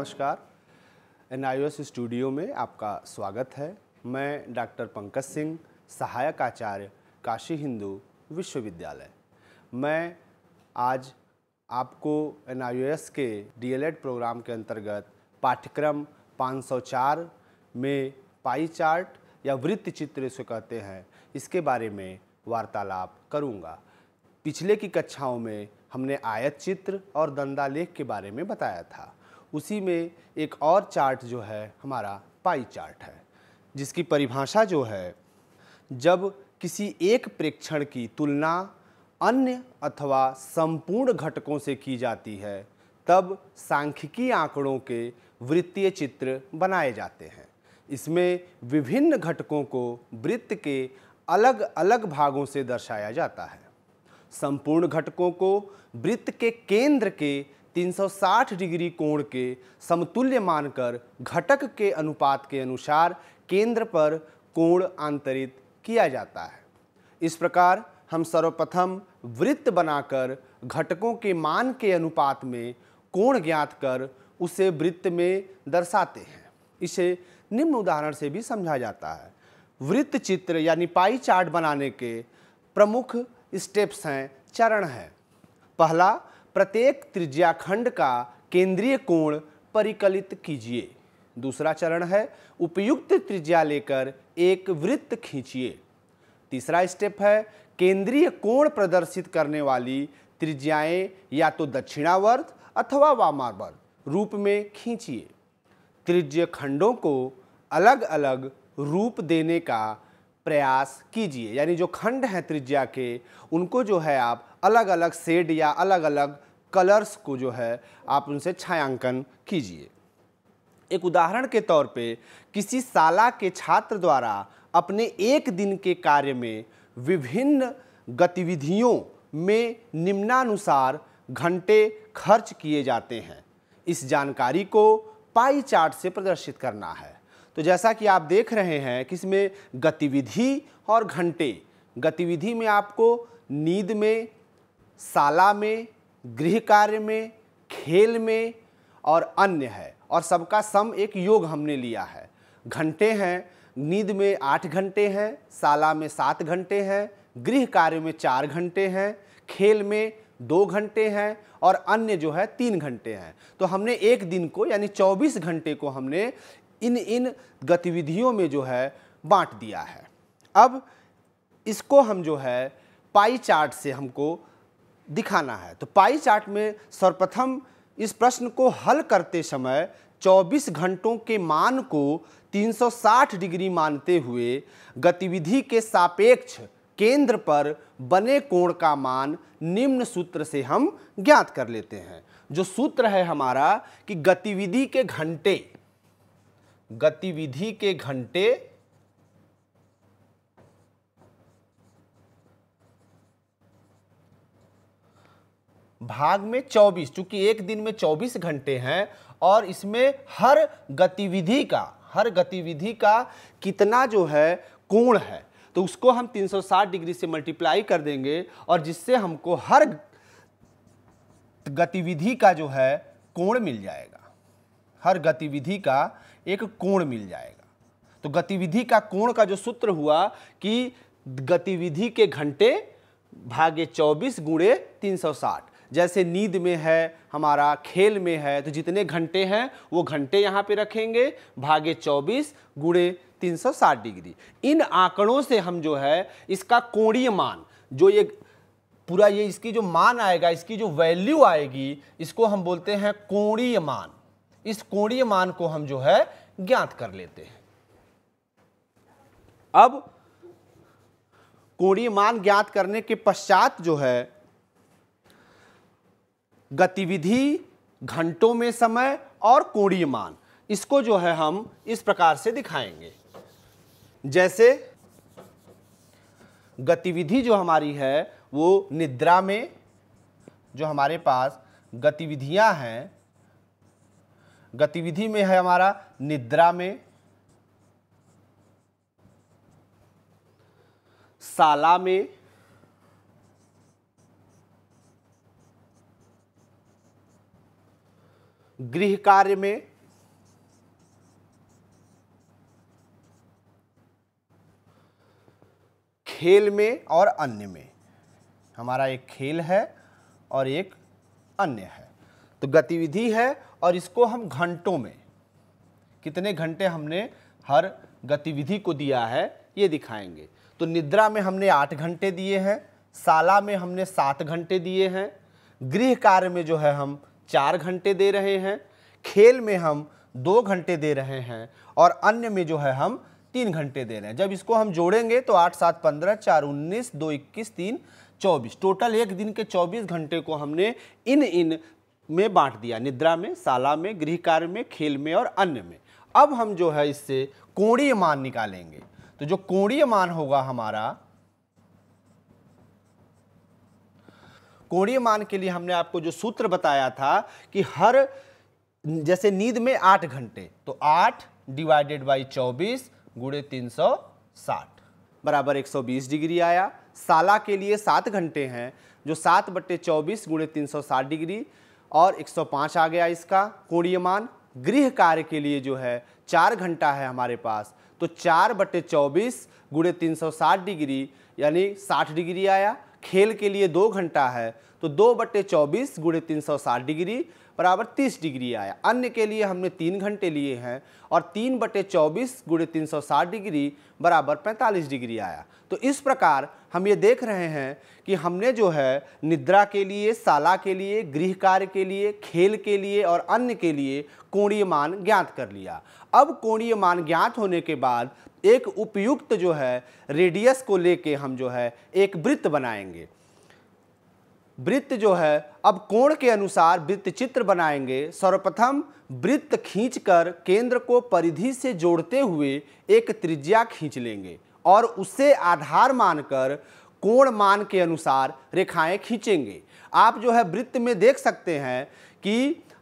नमस्कार एन आई स्टूडियो में आपका स्वागत है मैं डॉक्टर पंकज सिंह सहायक आचार्य काशी हिंदू विश्वविद्यालय मैं आज आपको एन के डीएलएड प्रोग्राम के अंतर्गत पाठ्यक्रम 504 में पाई चार्ट या वृत्त चित्र इसको कहते हैं इसके बारे में वार्तालाप करूंगा पिछले की कक्षाओं में हमने आयत चित्र और दंडालेख के बारे में बताया था उसी में एक और चार्ट जो है हमारा पाई चार्ट है जिसकी परिभाषा जो है जब किसी एक प्रेक्षण की तुलना अन्य अथवा संपूर्ण घटकों से की जाती है तब सांख्यिकी आंकड़ों के वृत्तीय चित्र बनाए जाते हैं इसमें विभिन्न घटकों को वृत्त के अलग अलग भागों से दर्शाया जाता है संपूर्ण घटकों को वृत्त के केंद्र के 360 डिग्री कोण के समतुल्य मानकर घटक के अनुपात के अनुसार केंद्र पर कोण आंतरित किया जाता है इस प्रकार हम सर्वप्रथम वृत्त बनाकर घटकों के मान के अनुपात में कोण ज्ञात कर उसे वृत्त में दर्शाते हैं इसे निम्न उदाहरण से भी समझा जाता है वृत्त चित्र यानी पाई चार्ट बनाने के प्रमुख स्टेप्स हैं चरण हैं पहला प्रत्येक त्रिज्याखंड का केंद्रीय कोण परिकलित कीजिए दूसरा चरण है उपयुक्त त्रिज्या लेकर एक वृत्त खींचिए तीसरा स्टेप है केंद्रीय कोण प्रदर्शित करने वाली त्रिज्याएं या तो दक्षिणावर्त अथवा वामावर्त रूप में खींचिए त्रिज्य खंडों को अलग अलग रूप देने का प्रयास कीजिए यानी जो खंड हैं त्रिज्या के उनको जो है आप अलग अलग सेड या अलग अलग कलर्स को जो है आप उनसे छायांकन कीजिए एक उदाहरण के तौर पे किसी शाला के छात्र द्वारा अपने एक दिन के कार्य में विभिन्न गतिविधियों में निम्नानुसार घंटे खर्च किए जाते हैं इस जानकारी को पाई चार्ट से प्रदर्शित करना है तो जैसा कि आप देख रहे हैं कि इसमें गतिविधि और घंटे गतिविधि में आपको नींद में शाला में गृह कार्य में खेल में और अन्य है और सबका सम एक योग हमने लिया है घंटे हैं नींद में आठ घंटे हैं शाला में सात घंटे हैं गृह कार्य में चार घंटे हैं खेल में दो घंटे हैं और अन्य जो है तीन घंटे हैं तो हमने एक दिन को यानी चौबीस घंटे को हमने इन इन गतिविधियों में जो है बांट दिया है अब इसको हम जो है पाई चार्ट से हमको दिखाना है तो पाई चार्ट में सर्वप्रथम इस प्रश्न को हल करते समय 24 घंटों के मान को 360 डिग्री मानते हुए गतिविधि के सापेक्ष केंद्र पर बने कोण का मान निम्न सूत्र से हम ज्ञात कर लेते हैं जो सूत्र है हमारा कि गतिविधि के घंटे गतिविधि के घंटे भाग में 24 चूंकि एक दिन में 24 घंटे हैं और इसमें हर गतिविधि का हर गतिविधि का कितना जो है कोण है तो उसको हम 360 डिग्री से मल्टीप्लाई कर देंगे और जिससे हमको हर गतिविधि का जो है कोण मिल जाएगा हर गतिविधि का एक कोण मिल जाएगा तो गतिविधि का कोण का जो सूत्र हुआ कि गतिविधि के घंटे भागे 24 गुणे 360 जैसे नींद में है हमारा खेल में है तो जितने घंटे हैं वो घंटे यहाँ पे रखेंगे भागे चौबीस गुड़े 360 डिग्री इन आंकड़ों से हम जो है इसका कोणीय मान जो ये पूरा ये इसकी जो मान आएगा इसकी जो वैल्यू आएगी इसको हम बोलते हैं कोणीय मान इस कोणीय मान को हम जो है ज्ञात कर लेते हैं अब कोणीय मान ज्ञात करने के पश्चात जो है गतिविधि घंटों में समय और कोणीय मान इसको जो है हम इस प्रकार से दिखाएंगे जैसे गतिविधि जो हमारी है वो निद्रा में जो हमारे पास गतिविधियां हैं गतिविधि में है हमारा निद्रा में साला में गृह कार्य में खेल में और अन्य में हमारा एक खेल है और एक अन्य है तो गतिविधि है और इसको हम घंटों में कितने घंटे हमने हर गतिविधि को दिया है ये दिखाएंगे तो निद्रा में हमने आठ घंटे दिए हैं शाला में हमने सात घंटे दिए हैं गृह कार्य में जो है हम चार घंटे दे रहे हैं खेल में हम दो घंटे दे रहे हैं और अन्य में जो है हम तीन घंटे दे रहे हैं जब इसको हम जोड़ेंगे तो आठ सात पंद्रह चार उन्नीस दो इक्कीस तीन चौबीस टोटल एक दिन के चौबीस घंटे को हमने इन इन में बांट दिया निद्रा में शाला में गृह कार्य में खेल में और अन्य में अब हम जो है इससे कोणीय मान निकालेंगे तो जो कोणीय मान होगा हमारा कोणीय मान के लिए हमने आपको जो सूत्र बताया था कि हर जैसे नींद में आठ घंटे तो आठ डिवाइडेड बाई चौबीस गुड़े तीन सौ साठ बराबर एक सौ बीस डिग्री आया साला के लिए सात घंटे हैं जो सात बट्टे चौबीस गुड़े तीन सौ साठ डिग्री और एक सौ पाँच आ गया इसका कोणीय मान गृह कार्य के लिए जो है चार घंटा है हमारे पास तो चार बट्टे चौबीस गुड़े तीन सौ साठ डिग्री यानी साठ डिग्री आया खेल के लिए दो घंटा है तो दो बट्टे चौबीस गुड़े तीन सौ साठ डिग्री बराबर तीस डिग्री आया अन्य के लिए हमने तीन घंटे लिए हैं और तीन बटे चौबीस गुड़े तीन सौ साठ डिग्री बराबर पैंतालीस डिग्री आया तो इस प्रकार हम ये देख रहे हैं कि हमने जो है निद्रा के लिए साला के लिए गृह कार्य के लिए खेल के लिए और अन्य के लिए कोणीय मान ज्ञात कर लिया अब कोणीय मान ज्ञात होने के बाद एक उपयुक्त जो है रेडियस को लेके हम जो है एक वृत्त बनाएंगे वृत्त जो है अब कोण के अनुसार वृत्त चित्र बनाएंगे सर्वप्रथम वृत्त खींचकर केंद्र को परिधि से जोड़ते हुए एक त्रिज्या खींच लेंगे और उसे आधार मानकर कोण मान के अनुसार रेखाएं खींचेंगे आप जो है वृत्त में देख सकते हैं कि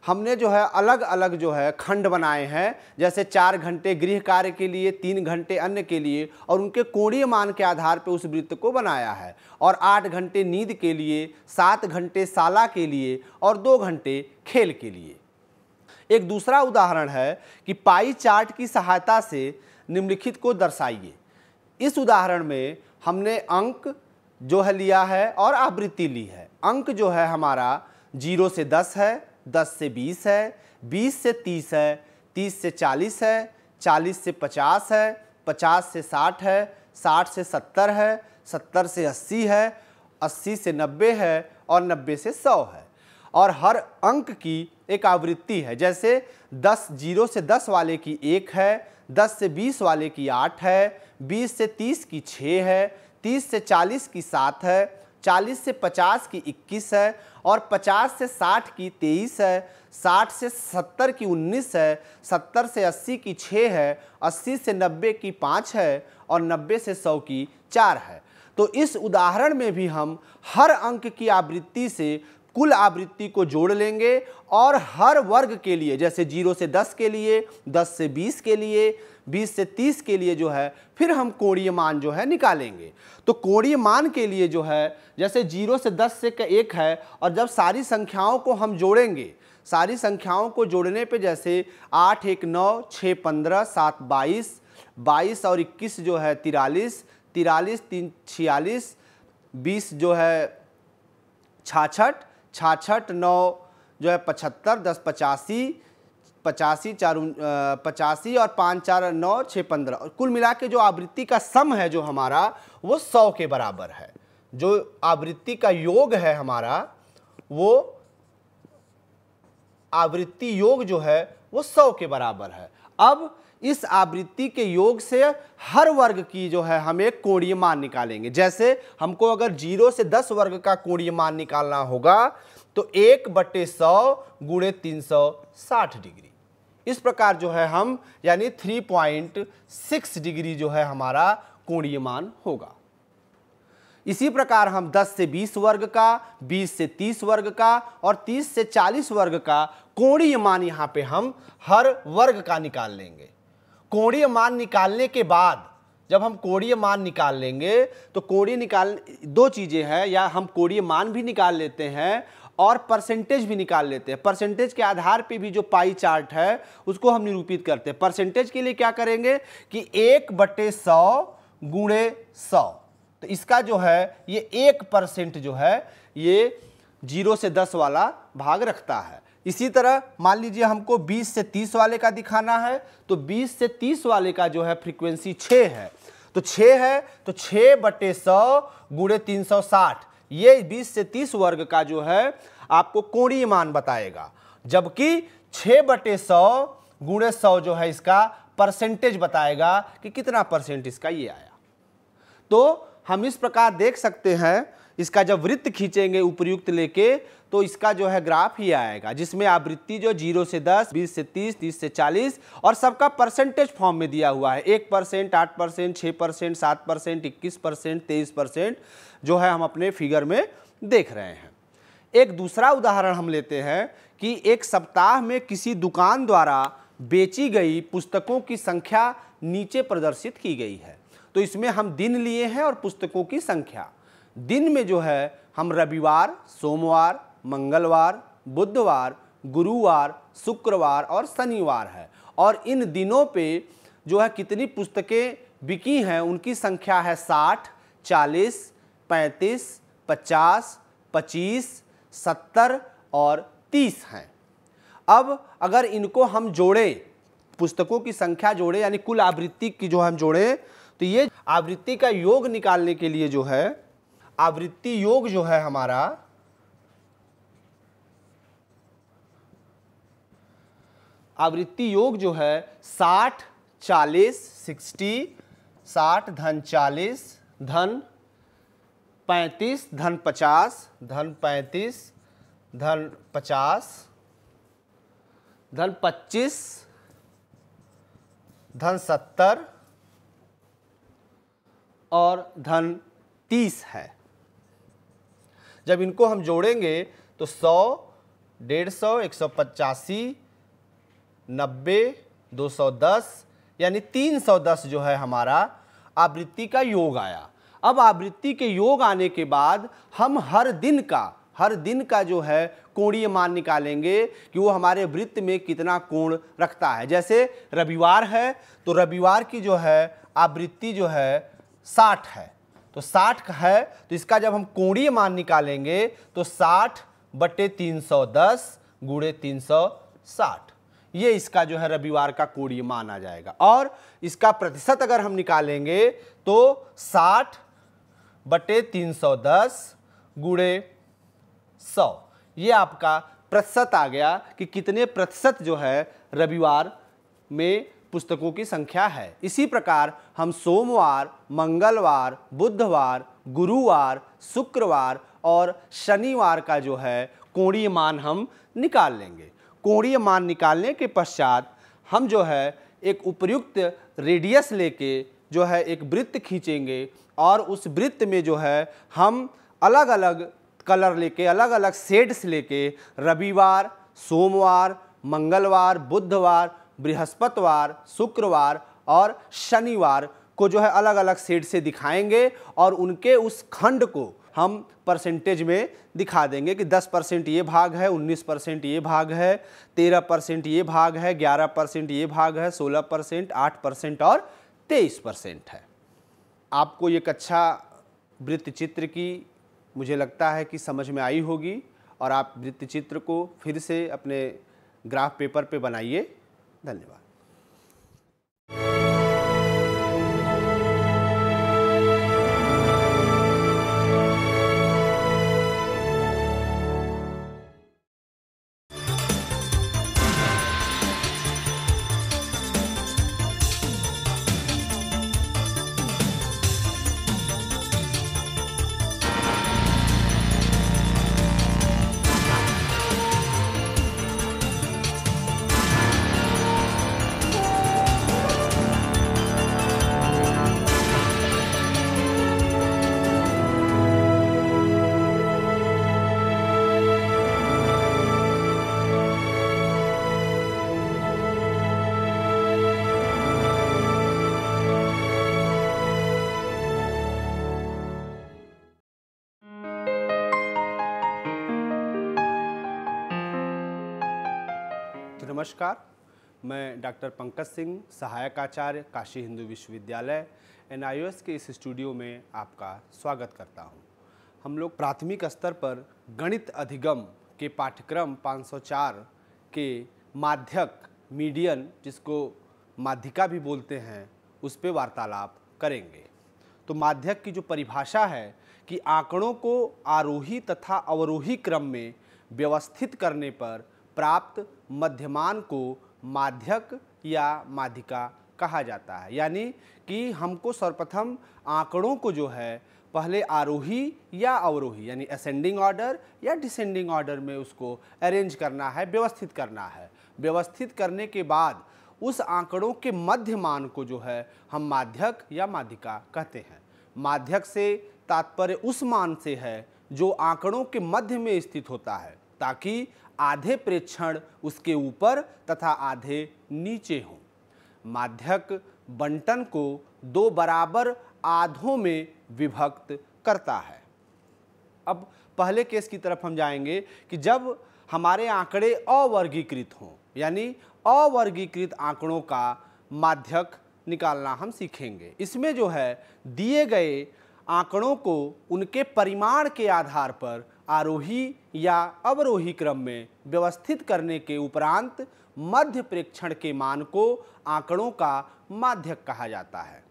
हमने जो है अलग अलग जो है खंड बनाए हैं जैसे चार घंटे गृह कार्य के लिए तीन घंटे अन्य के लिए और उनके कोणीय मान के आधार पर उस वृत्त को बनाया है और आठ घंटे नींद के लिए सात घंटे साला के लिए और दो घंटे खेल के लिए एक दूसरा उदाहरण है कि पाई चार्ट की सहायता से निम्नलिखित को दर्शाइए इस उदाहरण में हमने अंक जो है लिया है और आवृत्ति ली है अंक जो है हमारा जीरो से दस है दस से बीस है बीस से तीस है तीस से चालीस है चालीस से पचास है पचास से साठ है साठ से सत्तर है सत्तर से अस्सी है अस्सी से नब्बे है और नब्बे से सौ है और हर अंक की एक आवृत्ति है जैसे दस जीरो से दस वाले की एक है दस से बीस वाले की आठ है बीस से तीस की छः है तीस से चालीस की सात है 40 से 50 की 21 है और 50 से 60 की 23 है 60 से 70 की 19 है 70 से 80 की 6 है 80 से 90 की 5 है और 90 से 100 की 4 है तो इस उदाहरण में भी हम हर अंक की आवृत्ति से कुल आवृत्ति को जोड़ लेंगे और हर वर्ग के लिए जैसे जीरो से दस के लिए दस से बीस के लिए 20 से 30 के लिए जो है फिर हम कोणीय मान जो है निकालेंगे तो कोणीय मान के लिए जो है जैसे जीरो से दस से एक है और जब सारी संख्याओं को हम जोड़ेंगे सारी संख्याओं को जोड़ने पे जैसे आठ एक नौ छः पंद्रह सात बाईस बाईस और इक्कीस जो है तिरालीस तिरालीस तीन छियालीस बीस जो है छाछठ छाछठ नौ जो है पचहत्तर दस पचासी पचासी चार पचासी और पाँच चार नौ छः पंद्रह और कुल मिला के जो आवृत्ति का सम है जो हमारा वो सौ के बराबर है जो आवृत्ति का योग है हमारा वो आवृत्ति योग जो है वो सौ के बराबर है अब इस आवृत्ति के योग से हर वर्ग की जो है हम एक कोणीय मान निकालेंगे जैसे हमको अगर जीरो से दस वर्ग का कोणीय मान निकालना होगा तो एक बटे सौ गुणे तीन सौ साठ डिग्री इस प्रकार जो है हम यानी थ्री पॉइंट सिक्स डिग्री जो है हमारा कोणीय मान होगा इसी प्रकार हम 10 से 20 वर्ग का 20 से 30 वर्ग का और 30 से 40 वर्ग का कोणीय मान यहाँ पे हम हर वर्ग का निकाल लेंगे कोणीय मान निकालने के बाद जब हम कोणीय मान निकाल लेंगे तो कोणीय निकाल दो चीज़ें हैं या हम कोणीय मान भी निकाल लेते हैं और परसेंटेज भी निकाल लेते हैं परसेंटेज के आधार पे भी जो पाई चार्ट है उसको हम निरूपित करते हैं परसेंटेज के लिए क्या करेंगे कि एक बटे सौ गुणे सौ तो इसका जो है ये एक परसेंट जो है ये जीरो से दस वाला भाग रखता है इसी तरह मान लीजिए हमको 20 से 30 वाले का दिखाना है तो 20 से 30 वाले का जो है फ्रीक्वेंसी 6 है तो 6 है तो 6 बटे सौ गुणे तीन सौ साठ ये 20 से 30 वर्ग का जो है आपको कोणीय मान बताएगा जबकि 6 बटे सौ गुणे सौ जो है इसका परसेंटेज बताएगा कि कितना परसेंट इसका ये आया तो हम इस प्रकार देख सकते हैं इसका जब वृत्त खींचेंगे उपयुक्त लेके तो इसका जो है ग्राफ ही आएगा जिसमें आवृत्ति जो जीरो से दस बीस से तीस तीस से चालीस और सबका परसेंटेज फॉर्म में दिया हुआ है एक परसेंट आठ परसेंट छः परसेंट सात परसेंट इक्कीस परसेंट तेईस परसेंट जो है हम अपने फिगर में देख रहे हैं एक दूसरा उदाहरण हम लेते हैं कि एक सप्ताह में किसी दुकान द्वारा बेची गई पुस्तकों की संख्या नीचे प्रदर्शित की गई है तो इसमें हम दिन लिए हैं और पुस्तकों की संख्या दिन में जो है हम रविवार सोमवार मंगलवार बुधवार गुरुवार शुक्रवार और शनिवार है और इन दिनों पे जो है कितनी पुस्तकें बिकी हैं उनकी संख्या है साठ चालीस पैंतीस पचास पच्चीस सत्तर और तीस हैं अब अगर इनको हम जोड़ें पुस्तकों की संख्या जोड़ें यानी कुल आवृत्ति की जो हम जोड़ें तो ये आवृत्ति का योग निकालने के लिए जो है आवृत्ति योग जो है हमारा आवृत्ति योग जो है साठ चालीस सिक्सटी साठ धन चालीस धन पैंतीस धन पचास धन पैंतीस धन पचास धन पच्चीस धन सत्तर और धन तीस है जब इनको हम जोड़ेंगे तो सौ डेढ़ सौ एक सौ पचासी नब्बे दो सौ दस यानी तीन सौ दस जो है हमारा आवृत्ति का योग आया अब आवृत्ति के योग आने के बाद हम हर दिन का हर दिन का जो है कोणीय मान निकालेंगे कि वो हमारे वृत्त में कितना कोण रखता है जैसे रविवार है तो रविवार की जो है आवृत्ति जो है साठ है तो साठ है तो इसका जब हम कोणीय मान निकालेंगे तो साठ बटे तीन सौ दस गुड़े तीन सौ साठ ये इसका जो है रविवार का कोड़ी माना जाएगा और इसका प्रतिशत अगर हम निकालेंगे तो साठ बटे तीन सौ दस गुड़े सौ ये आपका प्रतिशत आ गया कि कितने प्रतिशत जो है रविवार में पुस्तकों की संख्या है इसी प्रकार हम सोमवार मंगलवार बुधवार गुरुवार शुक्रवार और शनिवार का जो है कोणीय मान हम निकाल लेंगे कोणीय मान निकालने के पश्चात हम जो है एक उपयुक्त रेडियस लेके जो है एक वृत्त खींचेंगे और उस वृत्त में जो है हम अलग अलग कलर लेके अलग अलग सेड्स लेके रविवार सोमवार मंगलवार बुधवार बृहस्पतिवार शुक्रवार और शनिवार को जो है अलग अलग सेड से दिखाएंगे और उनके उस खंड को हम परसेंटेज में दिखा देंगे कि 10 परसेंट ये भाग है 19 परसेंट ये भाग है 13 परसेंट ये भाग है 11 परसेंट ये भाग है 16 परसेंट आठ परसेंट और 23 परसेंट है आपको एक अच्छा वृत्त चित्र की मुझे लगता है कि समझ में आई होगी और आप वृत्त चित्र को फिर से अपने ग्राफ पेपर पे बनाइए धन्यवाद नमस्कार मैं डॉक्टर पंकज सिंह सहायक आचार्य काशी हिंदू विश्वविद्यालय एन के इस स्टूडियो में आपका स्वागत करता हूं। हम लोग प्राथमिक स्तर पर गणित अधिगम के पाठ्यक्रम 504 के माध्यक मीडियन जिसको माध्यिका भी बोलते हैं उस पर वार्तालाप करेंगे तो माध्यक की जो परिभाषा है कि आंकड़ों को आरोही तथा अवरोही क्रम में व्यवस्थित करने पर प्राप्त मध्यमान को माध्यक या माध्यिका कहा जाता है यानी कि हमको सर्वप्रथम आंकड़ों को जो है पहले आरोही या अवरोही यानी असेंडिंग ऑर्डर या डिसेंडिंग ऑर्डर में उसको अरेंज करना है व्यवस्थित करना है व्यवस्थित करने के बाद उस आंकड़ों के मध्य मान को जो है हम माध्यक या माध्यिका कहते हैं माध्यक से तात्पर्य उस मान से है जो आंकड़ों के मध्य में स्थित होता है ताकि आधे प्रेक्षण उसके ऊपर तथा आधे नीचे हों माध्यक बंटन को दो बराबर आधों में विभक्त करता है अब पहले केस की तरफ हम जाएंगे कि जब हमारे आंकड़े अवर्गीकृत हों यानी अवर्गीकृत आंकड़ों का माध्यक निकालना हम सीखेंगे इसमें जो है दिए गए आंकड़ों को उनके परिमाण के आधार पर आरोही या अवरोही क्रम में व्यवस्थित करने के उपरांत मध्य प्रेक्षण के मान को आंकड़ों का माध्यक कहा जाता है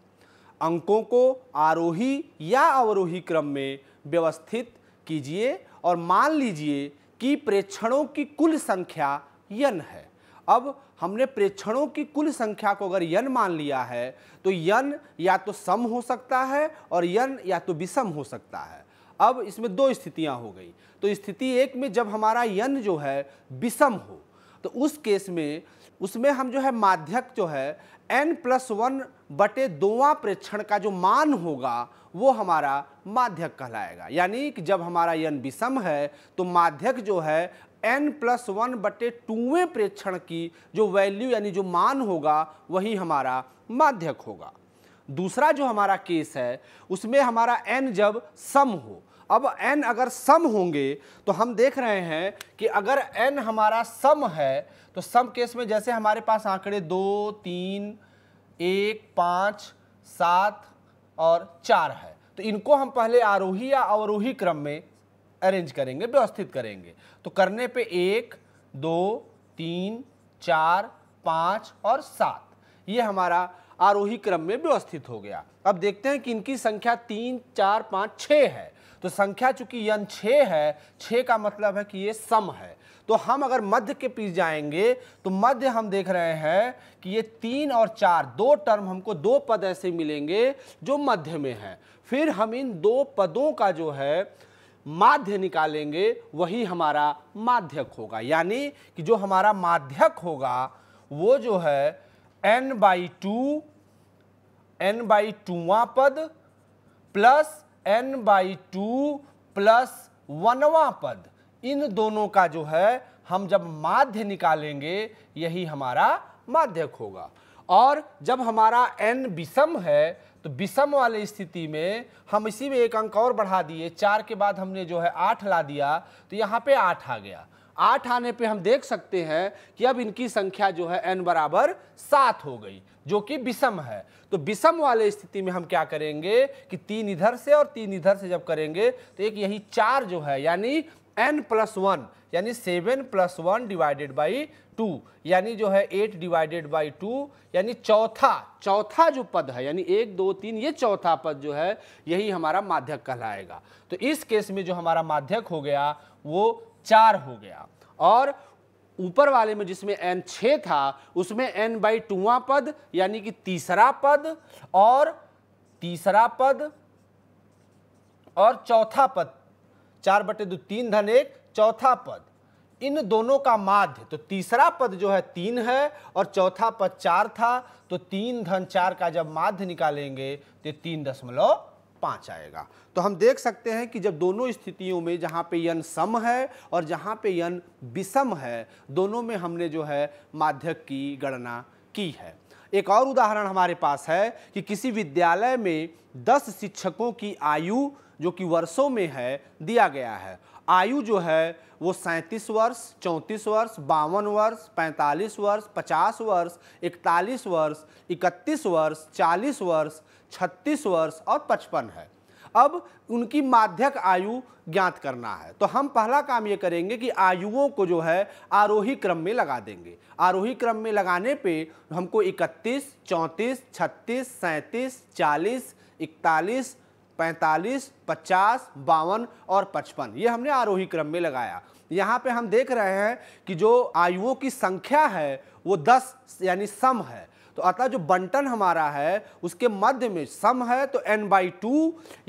अंकों को आरोही या अवरोही क्रम में व्यवस्थित कीजिए और मान लीजिए कि प्रेक्षणों की कुल संख्या यन है अब हमने प्रेक्षणों की कुल संख्या को अगर यन मान लिया है तो यन या तो सम हो सकता है और यन या तो विषम हो सकता है अब इसमें दो स्थितियाँ हो गई तो स्थिति एक में जब हमारा यन जो है विषम हो तो उस केस में उसमें हम जो है माध्यक जो है एन प्लस वन बटे दोवा प्रेक्षण का जो मान होगा वो हमारा माध्यक कहलाएगा यानी कि जब हमारा यन विषम है तो माध्यक जो है एन प्लस वन बटे टूवें प्रेक्षण की जो वैल्यू यानी जो मान होगा वही हमारा माध्यक होगा दूसरा जो हमारा केस है उसमें हमारा एन जब सम हो अब एन अगर सम होंगे तो हम देख रहे हैं कि अगर एन हमारा सम है तो सम केस में जैसे हमारे पास आंकड़े दो तीन एक पाँच सात और चार है तो इनको हम पहले आरोही या अवरोही क्रम में अरेंज करेंगे व्यवस्थित करेंगे तो करने पे एक दो तीन चार पाँच और सात ये हमारा आरोही क्रम में व्यवस्थित हो गया अब देखते हैं कि इनकी संख्या तीन चार पाँच छः है तो संख्या चूंकि यन छ है छः का मतलब है कि ये सम है तो हम अगर मध्य के पीछे जाएंगे तो मध्य हम देख रहे हैं कि ये तीन और चार दो टर्म हमको दो पद ऐसे मिलेंगे जो मध्य में है फिर हम इन दो पदों का जो है माध्य निकालेंगे वही हमारा माध्यक होगा यानी कि जो हमारा माध्यक होगा वो जो है n by two n by टूवा पद plus n by two plus वनवा पद इन दोनों का जो है हम जब माध्य निकालेंगे यही हमारा माध्यक होगा और जब हमारा एन विषम है तो विषम वाले स्थिति में हम इसी में एक अंक और बढ़ा दिए चार के बाद हमने जो है आठ ला दिया तो यहाँ पे आठ आ गया आठ आने पे हम देख सकते हैं कि अब इनकी संख्या जो है एन बराबर सात हो गई जो कि विषम है तो विषम वाले स्थिति में हम क्या करेंगे कि तीन इधर से और तीन इधर से जब करेंगे तो एक यही चार जो है यानी एन प्लस वन यानी seven plus one divided by two यानी जो है एट डिवाइडेड बाई टू यानी चौथा चौथा जो पद है यानी एक दो तीन ये चौथा पद जो है यही हमारा माध्यक कहलाएगा तो इस केस में जो हमारा माध्यक हो गया वो चार हो गया और ऊपर वाले में जिसमें एन छ था उसमें एन बाई टूवा पद यानी कि तीसरा पद और तीसरा पद और चौथा पद चार बटे दो तीन धन एक चौथा पद इन दोनों का माध्य तो तीसरा पद जो है तीन है और चौथा पद चार था तो तीन धन चार का जब माध्य निकालेंगे तो तीन दशमलव पाँच आएगा तो हम देख सकते हैं कि जब दोनों स्थितियों में जहाँ पे यन सम है और जहाँ पे यन विषम है दोनों में हमने जो है माध्यक की गणना की है एक और उदाहरण हमारे पास है कि किसी विद्यालय में दस शिक्षकों की आयु जो कि वर्षों में है दिया गया है आयु जो है वो सैंतीस वर्ष चौंतीस वर्ष बावन वर्ष पैंतालीस वर्ष पचास वर्ष इकतालीस वर्ष इकतीस वर्ष चालीस वर्ष छत्तीस वर्ष और पचपन है अब उनकी माध्यक आयु ज्ञात करना है तो हम पहला काम ये करेंगे कि आयुओं को जो है आरोही क्रम में लगा देंगे आरोही क्रम में लगाने पे हमको 31, 34, 36, 37, 40, 41, 45, 50, बावन और 55 ये हमने आरोही क्रम में लगाया यहाँ पे हम देख रहे हैं कि जो आयुओं की संख्या है वो 10 यानी सम है तो अतः जो बंटन हमारा है उसके मध्य में सम है तो एन बाई टू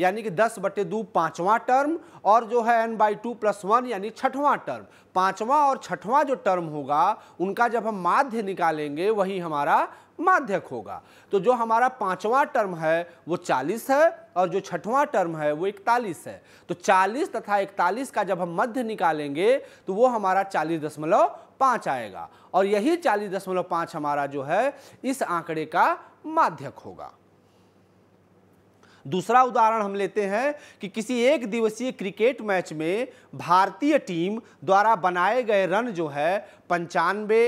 यानी कि दस बटे दो पाँचवां टर्म और जो है n by two plus one यानी छठवां टर्म पांचवां और छठवां जो टर्म होगा उनका जब हम माध्य निकालेंगे वही हमारा माध्यक होगा तो जो हमारा पांचवा टर्म है वो 40 है और जो छठवां टर्म है वो 41 है तो 40 तथा 41 का जब हम मध्य निकालेंगे तो वो हमारा चालीस दशमलव पाँच आएगा और यही चालीस दशमलव पाँच हमारा जो है इस आंकड़े का माध्यक होगा दूसरा उदाहरण हम लेते हैं कि किसी एक दिवसीय क्रिकेट मैच में भारतीय टीम द्वारा बनाए गए रन जो है पंचानवे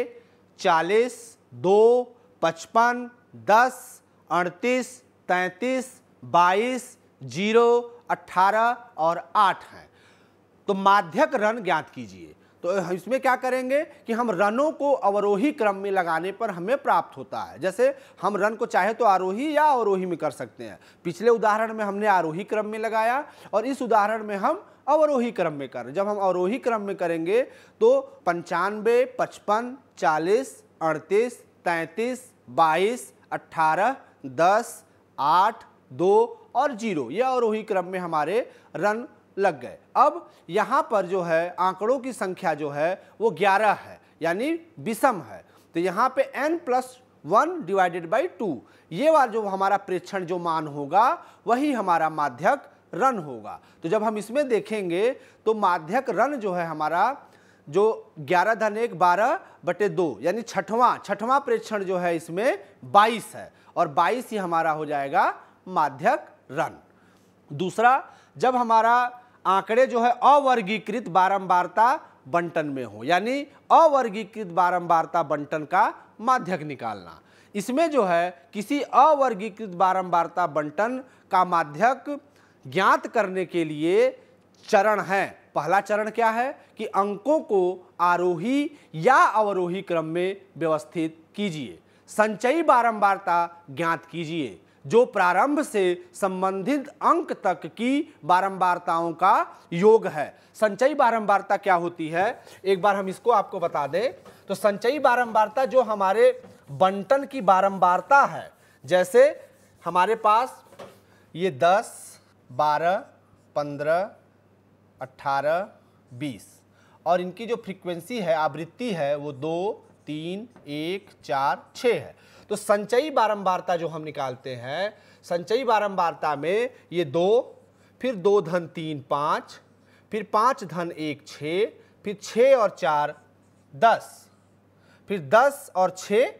चालीस दो पचपन दस अड़तीस तैंतीस बाईस जीरो अट्ठारह और आठ हैं तो माध्यक रन ज्ञात कीजिए तो इसमें क्या करेंगे कि हम रनों को अवरोही क्रम में लगाने पर हमें प्राप्त होता है जैसे हम रन को चाहे तो आरोही या अवरोही में कर सकते हैं पिछले उदाहरण में हमने आरोही क्रम में लगाया और इस उदाहरण में हम अवरोही क्रम में कर जब हम अवरोही क्रम में करेंगे तो पंचानवे पचपन चालीस अड़तीस तैंतीस बाईस अट्ठारह दस आठ दो और जीरो यह वही क्रम में हमारे रन लग गए अब यहाँ पर जो है आंकड़ों की संख्या जो है वो ग्यारह है यानी विषम है तो यहाँ पे n plus one divided by two ये बार जो हमारा प्रेक्षण जो मान होगा वही हमारा माध्यक रन होगा तो जब हम इसमें देखेंगे तो माध्यक रन जो है हमारा जो ग्यारह धन एक बारह बटे दो यानी छठवां छठवां प्रेक्षण जो है इसमें बाईस है और बाईस ही हमारा हो जाएगा माध्यक रन दूसरा जब हमारा आंकड़े जो है अवर्गीकृत बारंबारता बंटन में हो यानी अवर्गीकृत बारंबारता बंटन का माध्यक निकालना इसमें जो है किसी अवर्गीकृत बारंबारता बंटन का माध्यक ज्ञात करने के लिए चरण हैं पहला चरण क्या है कि अंकों को आरोही या अवरोही क्रम में व्यवस्थित कीजिए संचयी बारंबारता ज्ञात कीजिए जो प्रारंभ से संबंधित अंक तक की बारंबारताओं का योग है संचयी बारंबारता क्या होती है एक बार हम इसको आपको बता दें तो संचयी बारंबारता जो हमारे बंटन की बारंबारता है जैसे हमारे पास ये दस बारह पंद्रह अट्ठारह बीस और इनकी जो फ्रीक्वेंसी है आवृत्ति है वो दो तीन एक चार छः है तो संचयी बारंबारता जो हम निकालते हैं संचयी बारंबारता में ये दो फिर दो धन तीन पाँच फिर पाँच धन एक छः फिर छः और चार दस फिर दस और छः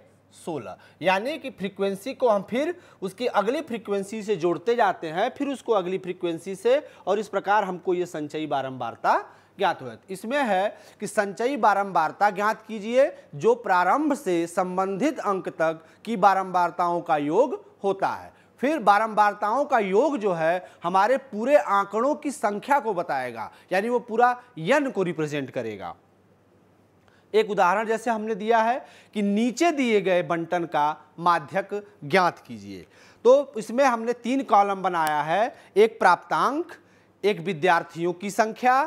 सोलह यानी कि फ्रीक्वेंसी को हम फिर उसकी अगली फ्रीक्वेंसी से जोड़ते जाते हैं फिर उसको अगली फ्रीक्वेंसी से और इस प्रकार हमको ये संचयी बारंबारता ज्ञात हुआ इसमें है कि संचयी बारंबारता ज्ञात कीजिए जो प्रारंभ से संबंधित अंक तक की बारंबारताओं का योग होता है फिर बारंबारताओं का योग जो है हमारे पूरे आंकड़ों की संख्या को बताएगा यानी वो पूरा यन को रिप्रेजेंट करेगा एक उदाहरण जैसे हमने दिया है कि नीचे दिए गए बंटन का माध्यक ज्ञात कीजिए तो इसमें हमने तीन कॉलम बनाया है एक प्राप्तांक एक विद्यार्थियों की संख्या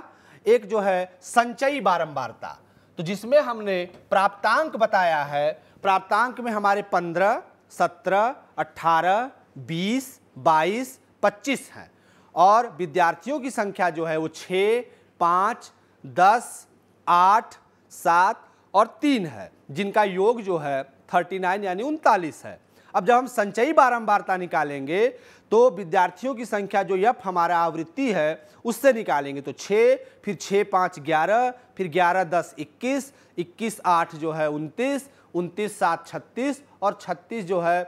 एक जो है संचयी बारंबारता तो जिसमें हमने प्राप्तांक बताया है प्राप्तांक में हमारे पंद्रह सत्रह अट्ठारह बीस बाईस पच्चीस हैं और विद्यार्थियों की संख्या जो है वो छः पाँच दस आठ सात और तीन है जिनका योग जो है थर्टी नाइन यानी उनतालीस है अब जब हम संचयी बारंबारता निकालेंगे तो विद्यार्थियों की संख्या जो यफ हमारा आवृत्ति है उससे निकालेंगे तो छः फिर छः पाँच ग्यारह फिर ग्यारह दस इक्कीस इक्कीस आठ जो है उनतीस उनतीस सात छत्तीस और छत्तीस जो है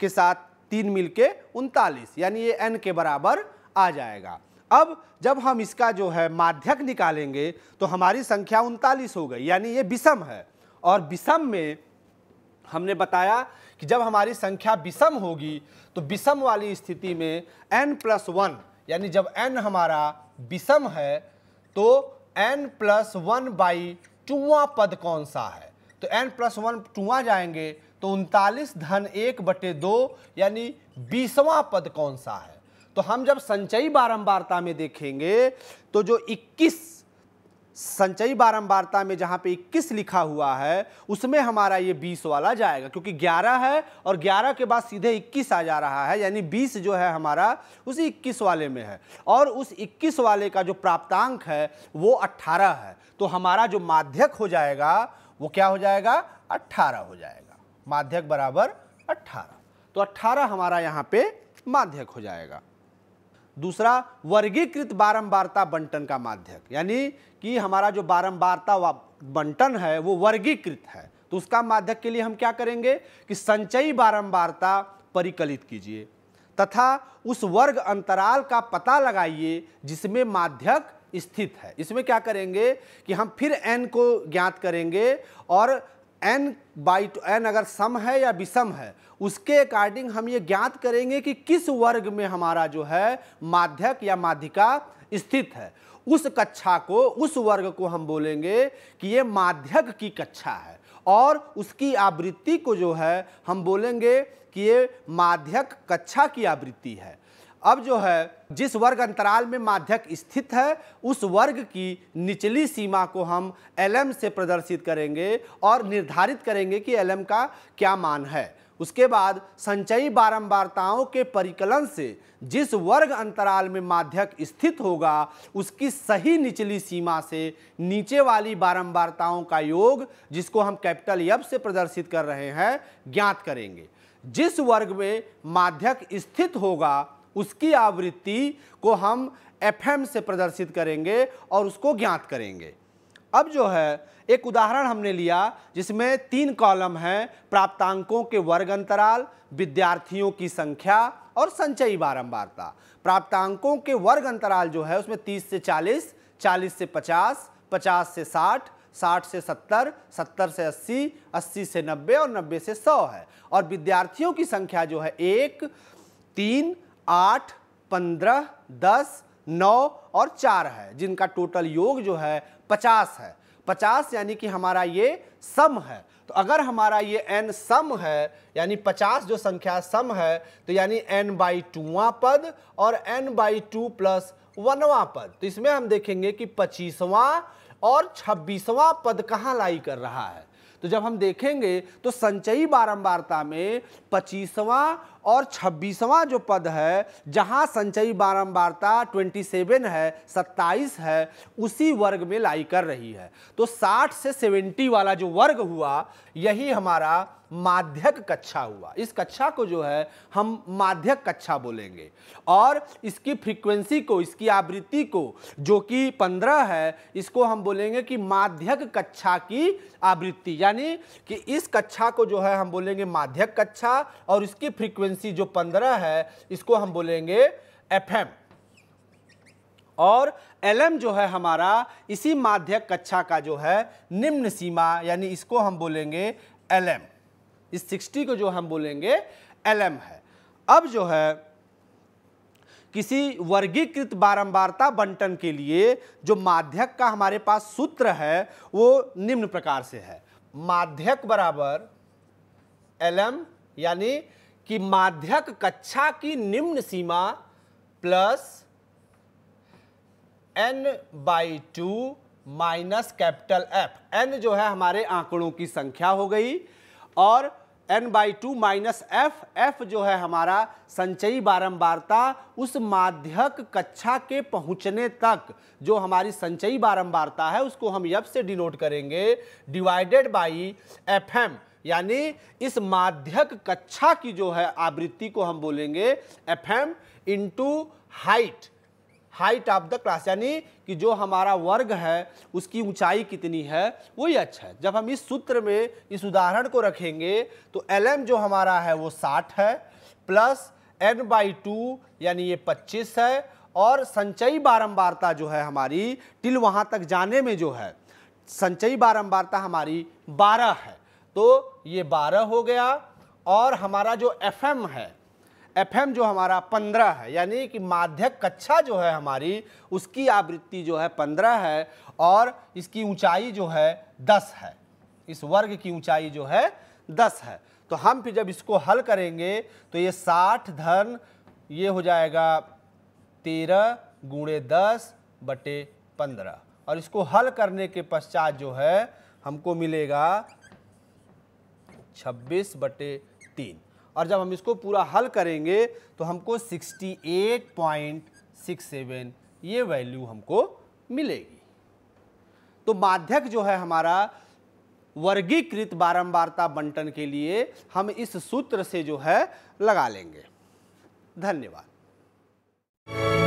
के साथ तीन मिल के उनतालीस यानी ये एन के बराबर आ जाएगा अब जब हम इसका जो है माध्यक निकालेंगे तो हमारी संख्या उनतालीस हो गई यानी ये विषम है और विषम में हमने बताया कि जब हमारी संख्या विषम होगी तो विषम वाली स्थिति में n प्लस वन यानी जब n हमारा विषम है तो n प्लस वन बाई टूवा पद कौन सा है तो n प्लस वन टूआ जाएंगे तो उनतालीस धन एक बटे दो यानी बीसवा पद कौन सा है तो हम जब संचयी बारंबारता में देखेंगे तो जो 21 संचयी बारंबारता में जहाँ पे 21 लिखा हुआ है उसमें हमारा ये 20 वाला जाएगा क्योंकि 11 है और 11 के बाद सीधे 21 आ जा रहा है यानी 20 जो है हमारा उसी 21 वाले में है और उस 21 वाले का जो प्राप्तांक है वो अट्ठारह है तो हमारा जो माध्यक हो जाएगा वो क्या हो जाएगा अट्ठारह हो जाएगा माध्यक बराबर अट्ठारह तो अट्ठारह हमारा यहाँ पे माध्यक हो जाएगा दूसरा वर्गीकृत बारंबारता बंटन का माध्यम यानी कि हमारा जो बारंबारता बंटन है वो वर्गीकृत है तो उसका माध्यम के लिए हम क्या करेंगे कि संचयी बारंबारता परिकलित कीजिए तथा उस वर्ग अंतराल का पता लगाइए जिसमें माध्यक स्थित है इसमें क्या करेंगे कि हम फिर एन को ज्ञात करेंगे और एन बाई टू एन अगर सम है या विषम है उसके अकॉर्डिंग हम ये ज्ञात करेंगे कि किस वर्ग में हमारा जो है माध्यक या माध्यिका स्थित है उस कक्षा को उस वर्ग को हम बोलेंगे कि ये माध्यक की कक्षा है और उसकी आवृत्ति को जो है हम बोलेंगे कि ये माध्यक कक्षा की आवृत्ति है अब जो है जिस वर्ग अंतराल में माध्यक स्थित है उस वर्ग की निचली सीमा को हम एलएम से प्रदर्शित करेंगे और निर्धारित करेंगे कि एलएम का क्या मान है उसके बाद संचयी बारंबारताओं के परिकलन से जिस वर्ग अंतराल में माध्यक स्थित होगा उसकी सही निचली सीमा से नीचे वाली बारंबारताओं का योग जिसको हम कैपिटल यब से प्रदर्शित कर रहे हैं ज्ञात करेंगे जिस वर्ग में माध्यक स्थित होगा उसकी आवृत्ति को हम एफएम से प्रदर्शित करेंगे और उसको ज्ञात करेंगे अब जो है एक उदाहरण हमने लिया जिसमें तीन कॉलम हैं प्राप्तांकों के वर्ग अंतराल विद्यार्थियों की संख्या और संचयी बारंबारता प्राप्तांकों के वर्ग अंतराल जो है उसमें 30 से 40, 40 से 50, 50 से 60, 60 से 70, 70 से 80, 80 से 90 और 90 से 100 है और विद्यार्थियों की संख्या जो है एक तीन आठ पंद्रह दस नौ और चार है जिनका टोटल योग जो है पचास है पचास यानी कि हमारा ये सम है तो अगर हमारा ये एन सम है यानी पचास जो संख्या सम है तो यानी एन बाई टूवा पद और एन बाई टू प्लस वनवा पद तो इसमें हम देखेंगे कि पच्चीसवां और छब्बीसवां पद कहाँ लाई कर रहा है तो जब हम देखेंगे तो संचयी बारंबारता में पच्चीसवां और छब्बीसवां जो पद है जहां संचयी बारंबारता 27 है 27 है उसी वर्ग में लाई कर रही है तो 60 से 70 वाला जो वर्ग हुआ यही हमारा माध्यक कक्षा हुआ इस कक्षा को जो है हम माध्यक कक्षा बोलेंगे और इसकी फ्रीक्वेंसी को इसकी आवृत्ति को जो कि पंद्रह है इसको हम बोलेंगे कि माध्यक कक्षा की आवृत्ति यानी कि इस कक्षा को जो है हम बोलेंगे माध्यक कक्षा और इसकी फ्रीक्वेंसी जो पंद्रह है इसको हम बोलेंगे एफ और एलएम जो है हमारा इसी माध्यक कक्षा का जो है निम्न सीमा यानी इसको हम बोलेंगे एलएम इस सिक्सटी को जो हम बोलेंगे एल एम है अब जो है किसी वर्गीकृत बारंबारता बंटन के लिए जो माध्यक का हमारे पास सूत्र है वो निम्न प्रकार से है माध्यक बराबर एल एम यानी कि माध्यक कक्षा की निम्न सीमा plus n by two minus capital F n जो है हमारे आंकड़ों की संख्या हो गई और n by two minus F F जो है हमारा संचयी बारंबारता उस माध्यक कक्षा के पहुंचने तक जो हमारी संचयी बारंबारता है उसको हम यब से डिनोट करेंगे डिवाइडेड बाई एफ एम यानी इस माध्यक कक्षा की जो है आवृत्ति को हम बोलेंगे F M into height height of the class यानी कि जो हमारा वर्ग है उसकी ऊंचाई कितनी है वही अच्छा है जब हम इस सूत्र में इस उदाहरण को रखेंगे तो एल जो हमारा है वो साठ है प्लस एन बाई टू यानी ये पच्चीस है और संचयी बारंबारता जो है हमारी टिल वहाँ तक जाने में जो है संचयी बारंबारता हमारी बारह है तो ये बारह हो गया और हमारा जो एफ है एफएम जो हमारा पंद्रह है यानी कि माध्यक कक्षा जो है हमारी उसकी आवृत्ति जो है पंद्रह है और इसकी ऊंचाई जो है दस है इस वर्ग की ऊंचाई जो है दस है तो हम फिर जब इसको हल करेंगे तो ये साठ धन ये हो जाएगा तेरह गुणे दस बटे पंद्रह और इसको हल करने के पश्चात जो है हमको मिलेगा छब्बीस बटे तीन और जब हम इसको पूरा हल करेंगे तो हमको 68.67 ये वैल्यू हमको मिलेगी तो माध्यक जो है हमारा वर्गीकृत बारंबारता बंटन के लिए हम इस सूत्र से जो है लगा लेंगे धन्यवाद